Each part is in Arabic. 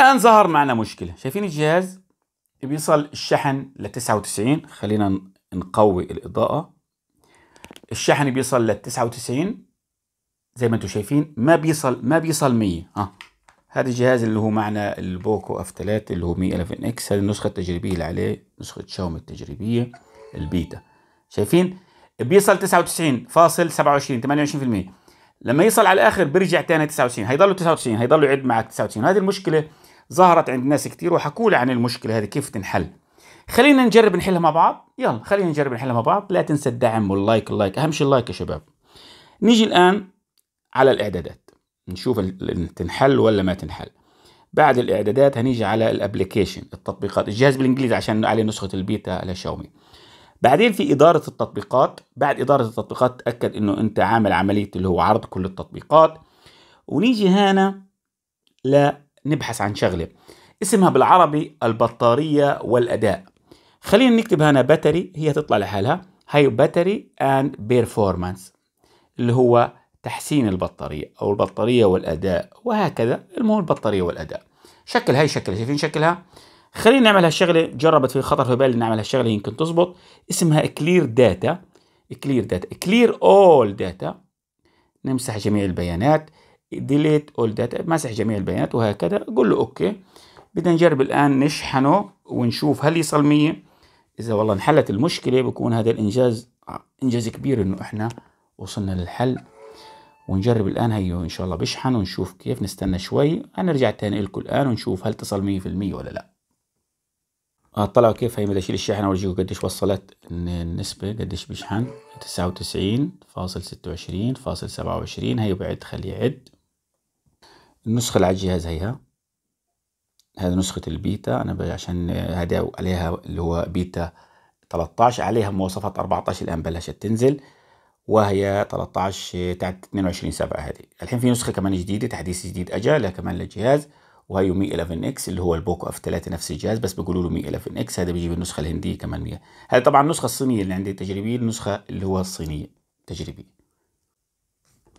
الآن ظهر معنا مشكلة شايفين الجهاز بيصل الشحن ل 99 خلينا نقوي الإضاءة الشحن بيصل ل 99 زي ما انتم شايفين ما بيصل ما بيصل 100 ها هذا الجهاز اللي هو معنا البوكو اف 3 اللي هو 111 اكس هذه النسخه التجريبيه اللي عليه نسخه شاومي التجريبيه البيتا شايفين بيصل 99.27 28% لما يصل على الاخر بيرجع تاني 99 هيضلوا 99 هيضلوا يعد معك 99 هذه المشكله ظهرت عند ناس كتير وحكوا لي عن المشكله هذه كيف تنحل خلينا نجرب نحلها مع بعض يلا خلينا نجرب نحلها مع بعض لا تنسى الدعم واللايك اللايك اهم شيء اللايك يا شباب نيجي الان على الاعدادات نشوف تنحل ولا ما تنحل بعد الاعدادات هنيجي على الابلكيشن التطبيقات الجهاز بالانجليزي عشان عليه نسخه البيتا على شاومي بعدين في اداره التطبيقات بعد اداره التطبيقات تاكد انه انت عامل عمليه اللي هو عرض كل التطبيقات ونيجي هنا لا نبحث عن شغلة اسمها بالعربي البطارية والأداء خلينا نكتب هنا باتري هي تطلع لحالها هاي باتري اند بيرفورمانس اللي هو تحسين البطارية أو البطارية والأداء وهكذا المهم البطارية والأداء شكل هاي شكلها شايفين شكلها خلينا نعمل هالشغلة جربت في خطر في بالي نعمل هالشغلة يمكن تزبط اسمها كلير داتا كلير داتا كلير اول داتا نمسح جميع البيانات ديليت اول داتا مسح جميع البيانات وهكذا قول له اوكي بدنا نجرب الان نشحنه ونشوف هل يصل 100 اذا والله انحلت المشكله بكون هذا الانجاز انجاز كبير انه احنا وصلنا للحل ونجرب الان هيو ان شاء الله بشحن ونشوف كيف نستنى شوي هنرجع تاني لكم الان ونشوف هل تصل 100% ولا لا آه، طلعوا كيف هي بدي اشيل الشاحنة ورجيكم قديش وصلت النسبة قديش بشحن 99.26.27 فاصل فاصل هي بعد خليه يعد النسخة اللي على الجهاز هيها هذا نسخة البيتا أنا عشان هذا عليها اللي هو بيتا 13 عليها مواصفات 14 الآن بلشت تنزل وهي 13 تاعت 22 سبعة هذه الحين في نسخة كمان جديدة تحديث جديد أجا لها كمان للجهاز وهي مي 11 اكس اللي هو البوكو اف 3 نفس الجهاز بس بيقولوا له مي 11 اكس هذا بيجيب النسخه الهنديه كمان 100 هذه طبعا النسخه الصينيه اللي عندي تجريبية النسخه اللي هو الصينيه تجريبية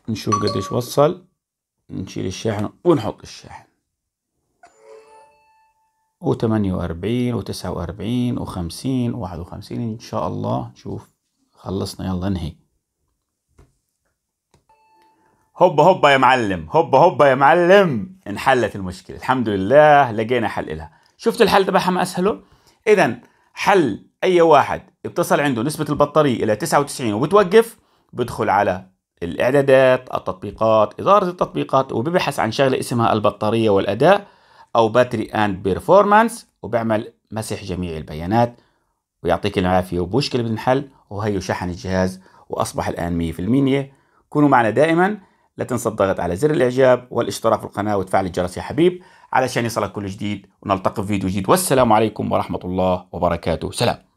نشوف قديش وصل نشيل الشاحن ونحط الشاحن و48 وأربعين وتسعة وأربعين وخمسين وواحد وخمسين إن شاء الله شوف خلصنا يلا انهي هوبا هوبا يا معلم هوبا هوبا يا معلم انحلت المشكلة الحمد لله لقينا حل لها شفت الحل تبعها ما أسهله إذا حل أي واحد اتصل عنده نسبة البطارية إلى 99 وبتوقف بدخل على الاعدادات التطبيقات اداره التطبيقات وببحث عن شغله اسمها البطاريه والاداء او باتري اند بيرفورمانس وبعمل مسح جميع البيانات ويعطيك العافيه ومشكله بتنحل وهي شحن الجهاز واصبح الان 100% كونوا معنا دائما لا تنسى الضغط على زر الاعجاب والاشتراك في القناه وتفعيل الجرس يا حبيب علشان يصلك كل جديد ونلتقي في فيديو جديد والسلام عليكم ورحمه الله وبركاته سلام